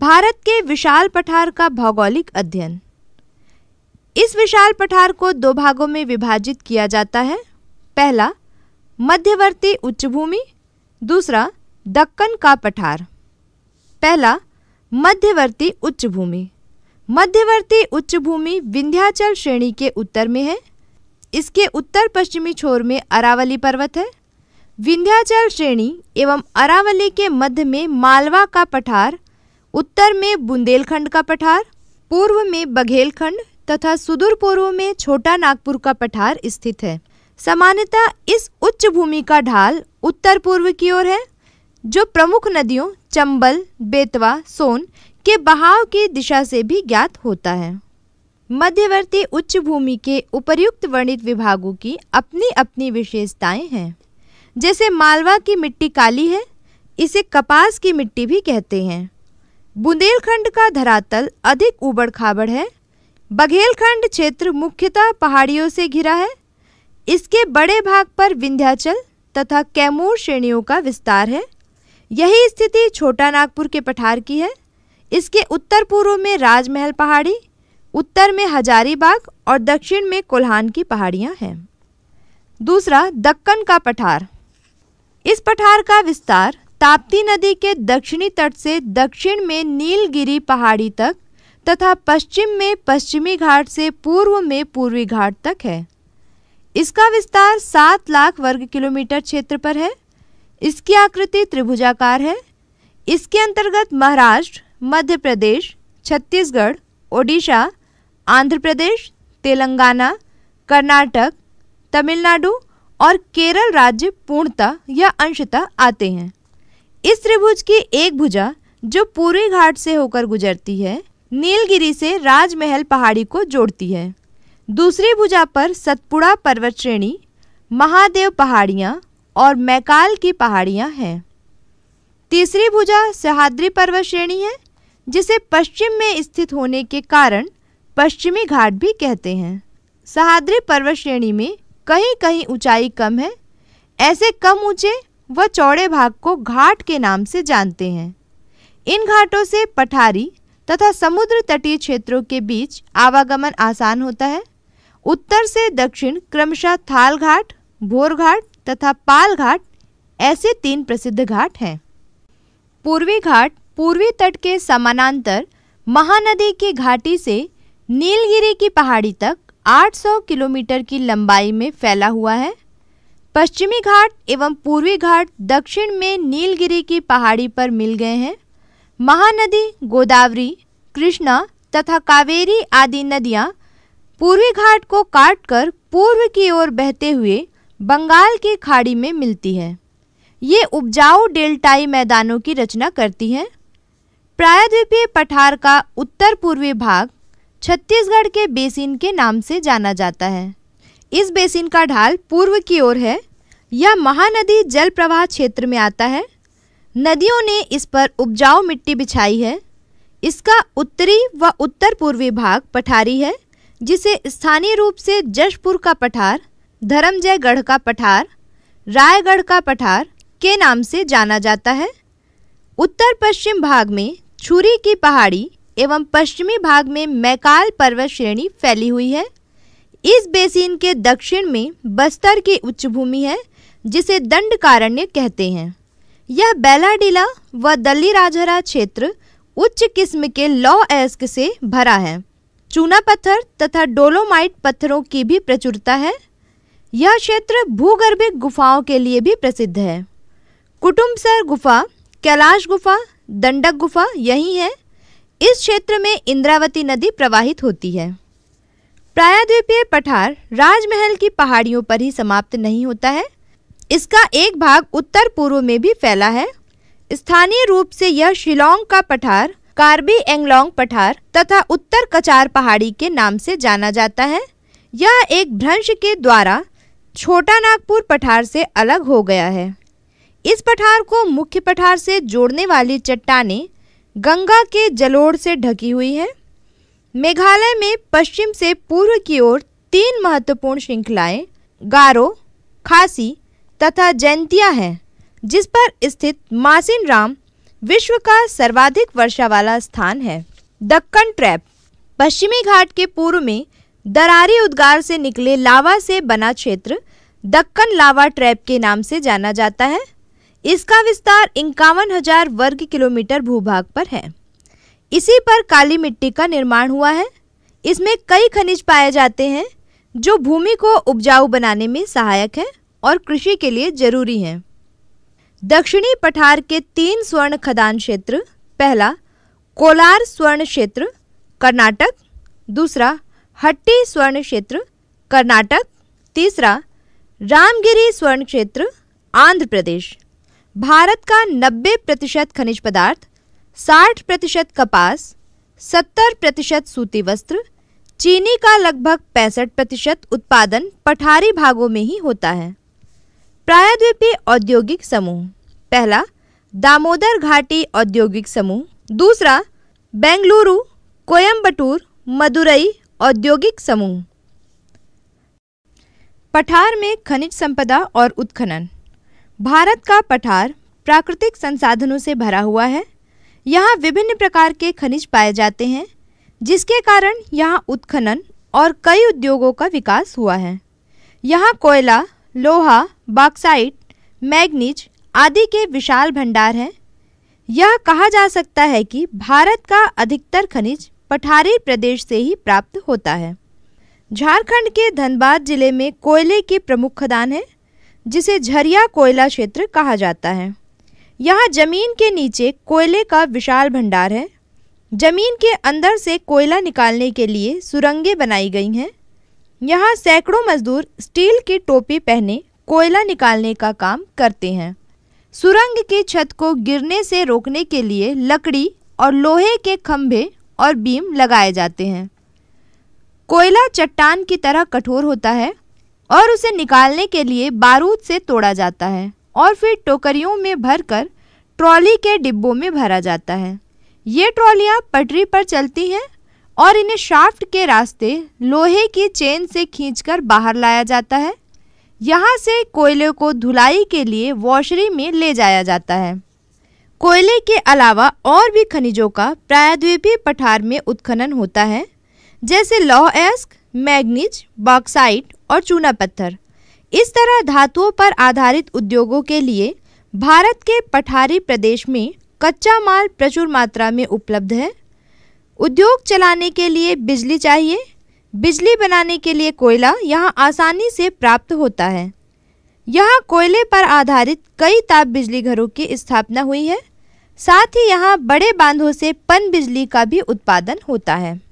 भारत के विशाल पठार का भौगोलिक अध्ययन इस विशाल पठार को दो भागों में विभाजित किया जाता है पहला मध्यवर्ती उच्च भूमि दूसरा दक्कन का पठार पहला मध्यवर्ती उच्च भूमि मध्यवर्ती उच्च भूमि विंध्याचल श्रेणी के उत्तर में है इसके उत्तर पश्चिमी छोर में अरावली पर्वत है विंध्याचल श्रेणी एवं अरावली के मध्य में मालवा का पठार उत्तर में बुंदेलखंड का पठार पूर्व में बघेलखंड तथा सुदूर पूर्व में छोटा नागपुर का पठार स्थित है सामान्यतः इस उच्च भूमि का ढाल उत्तर पूर्व की ओर है जो प्रमुख नदियों चंबल बेतवा सोन के बहाव की दिशा से भी ज्ञात होता है मध्यवर्ती उच्च भूमि के उपर्युक्त वर्णित विभागों की अपनी अपनी विशेषताएं हैं जैसे मालवा की मिट्टी काली है इसे कपास की मिट्टी भी कहते हैं बुंदेलखंड का धरातल अधिक उबड़ खाबड़ है बघेलखंड क्षेत्र मुख्यतः पहाड़ियों से घिरा है इसके बड़े भाग पर विंध्याचल तथा कैमूर श्रेणियों का विस्तार है यही स्थिति छोटा नागपुर के पठार की है इसके उत्तर पूर्व में राजमहल पहाड़ी उत्तर में हजारीबाग और दक्षिण में कोल्हान की पहाड़ियाँ हैं दूसरा दक्कन का पठार इस पठार का विस्तार ताप्ती नदी के दक्षिणी तट से दक्षिण में नीलगिरी पहाड़ी तक तथा पश्चिम में पश्चिमी घाट से पूर्व में पूर्वी घाट तक है इसका विस्तार सात लाख वर्ग किलोमीटर क्षेत्र पर है इसकी आकृति त्रिभुजाकार है इसके अंतर्गत महाराष्ट्र मध्य प्रदेश छत्तीसगढ़ ओडिशा आंध्र प्रदेश तेलंगाना कर्नाटक तमिलनाडु और केरल राज्य पूर्णतः या अंशतः आते हैं इस त्रिभुज की एक भुजा जो पूर्वी घाट से होकर गुजरती है नीलगिरी से राजमहल पहाड़ी को जोड़ती है दूसरी भुजा पर सतपुड़ा पर्वत श्रेणी महादेव पहाड़ियाँ और मैकाल की पहाड़ियाँ हैं तीसरी भुजा सहाद्री पर्वत श्रेणी है जिसे पश्चिम में स्थित होने के कारण पश्चिमी घाट भी कहते हैं सहाद्री पर्वत श्रेणी में कहीं कहीं ऊंचाई कम है ऐसे कम ऊंचे व चौड़े भाग को घाट के नाम से जानते हैं इन घाटों से पठारी तथा समुद्र तटीय क्षेत्रों के बीच आवागमन आसान होता है उत्तर से दक्षिण क्रमशः थाल घाट भोर घाट तथा पाल घाट ऐसे तीन प्रसिद्ध घाट हैं पूर्वी घाट पूर्वी तट के समानांतर महानदी की घाटी से नीलगिरी की पहाड़ी तक 800 किलोमीटर की लंबाई में फैला हुआ है पश्चिमी घाट एवं पूर्वी घाट दक्षिण में नीलगिरी की पहाड़ी पर मिल गए हैं महानदी गोदावरी कृष्णा तथा कावेरी आदि नदियाँ पूर्वी घाट को काटकर पूर्व की ओर बहते हुए बंगाल की खाड़ी में मिलती है ये उपजाऊ डेल्टाई मैदानों की रचना करती हैं प्रायद्वीपीय पठार का उत्तर पूर्वी भाग छत्तीसगढ़ के बेसिन के नाम से जाना जाता है इस बेसिन का ढाल पूर्व की ओर है यह महानदी जल प्रवाह क्षेत्र में आता है नदियों ने इस पर उपजाऊ मिट्टी बिछाई है इसका उत्तरी व उत्तर पूर्वी भाग पठारी है जिसे स्थानीय रूप से जशपुर का पठार धर्मजयगढ़ का पठार रायगढ़ का पठार के नाम से जाना जाता है उत्तर पश्चिम भाग में छुरी की पहाड़ी एवं पश्चिमी भाग में मैकाल पर्वत श्रेणी फैली हुई है इस बेसिन के दक्षिण में बस्तर की उच्च भूमि है जिसे दंडकारण्य कहते हैं यह बेलाडीला व दली राजहरा क्षेत्र उच्च किस्म के लौ एस्क से भरा है चूना पत्थर तथा डोलोमाइट पत्थरों की भी प्रचुरता है यह क्षेत्र भूगर्भिक गुफाओं के लिए भी प्रसिद्ध है कुटुम्बसर गुफा कैलाश गुफा दंडक गुफा यही है इस क्षेत्र में इंद्रावती नदी प्रवाहित होती है प्रायद्वीपीय पठार राजमहल की पहाड़ियों पर ही समाप्त नहीं होता है इसका एक भाग उत्तर पूर्व में भी फैला है स्थानीय रूप से यह शिलोंग का पठार कार्बी एंगलोंग पठार तथा उत्तर कचार पहाड़ी के नाम से जाना जाता है यह एक भ्रंश के द्वारा छोटा नागपुर पठार से अलग हो गया है इस पठार को मुख्य पठार से जोड़ने वाली चट्टाने गंगा के जलोड़ से ढकी हुई है मेघालय में पश्चिम से पूर्व की ओर तीन महत्वपूर्ण श्रृंखलाएं गारो खासी तथा जैंतिया हैं जिस पर स्थित मासिन राम विश्व का सर्वाधिक वर्षा वाला स्थान है दक्कन ट्रैप पश्चिमी घाट के पूर्व में दरारी उद्गार से निकले लावा से बना क्षेत्र दक्कन लावा ट्रैप के नाम से जाना जाता है इसका विस्तार इक्यावन हजार वर्ग किलोमीटर भूभाग पर है इसी पर काली मिट्टी का निर्माण हुआ है इसमें कई खनिज पाए जाते हैं जो भूमि को उपजाऊ बनाने में सहायक हैं और कृषि के लिए जरूरी हैं दक्षिणी पठार के तीन स्वर्ण खदान क्षेत्र पहला कोलार स्वर्ण क्षेत्र कर्नाटक दूसरा हट्टी स्वर्ण क्षेत्र कर्नाटक तीसरा रामगिरी स्वर्ण क्षेत्र आंध्र प्रदेश भारत का 90 प्रतिशत खनिज पदार्थ साठ प्रतिशत कपास सत्तर प्रतिशत सूती वस्त्र चीनी का लगभग पैंसठ प्रतिशत उत्पादन पठारी भागों में ही होता है प्रायद्वीपीय औद्योगिक समूह पहला दामोदर घाटी औद्योगिक समूह दूसरा बेंगलुरु कोयम्बटूर मदुरई औद्योगिक समूह पठार में खनिज संपदा और उत्खनन भारत का पठार प्राकृतिक संसाधनों से भरा हुआ है यहाँ विभिन्न प्रकार के खनिज पाए जाते हैं जिसके कारण यहाँ उत्खनन और कई उद्योगों का विकास हुआ है यहाँ कोयला लोहा बॉक्साइट मैग्नीज आदि के विशाल भंडार हैं यह कहा जा सकता है कि भारत का अधिकतर खनिज पठारी प्रदेश से ही प्राप्त होता है झारखंड के धनबाद जिले में कोयले की प्रमुख खदान है जिसे झरिया कोयला क्षेत्र कहा जाता है यहाँ जमीन के नीचे कोयले का विशाल भंडार है जमीन के अंदर से कोयला निकालने के लिए सुरंगें बनाई गई हैं यहाँ सैकड़ों मजदूर स्टील की टोपी पहने कोयला निकालने का काम करते हैं सुरंग की छत को गिरने से रोकने के लिए लकड़ी और लोहे के खंभे और बीम लगाए जाते हैं कोयला चट्टान की तरह कठोर होता है और उसे निकालने के लिए बारूद से तोड़ा जाता है और फिर टोकरियों में भरकर ट्रॉली के डिब्बों में भरा जाता है ये ट्रॉलियाँ पटरी पर चलती हैं और इन्हें शाफ्ट के रास्ते लोहे की चेन से खींचकर बाहर लाया जाता है यहाँ से कोयले को धुलाई के लिए वॉशरी में ले जाया जाता है कोयले के अलावा और भी खनिजों का प्रायद्वीपीय पठार में उत्खनन होता है जैसे लौह एस्क मैग्नीज बॉक्साइट और चूना पत्थर इस तरह धातुओं पर आधारित उद्योगों के लिए भारत के पठारी प्रदेश में कच्चा माल प्रचुर मात्रा में उपलब्ध है उद्योग चलाने के लिए बिजली चाहिए बिजली बनाने के लिए कोयला यहाँ आसानी से प्राप्त होता है यहाँ कोयले पर आधारित कई ताप बिजली घरों की स्थापना हुई है साथ ही यहाँ बड़े बांधों से पन बिजली का भी उत्पादन होता है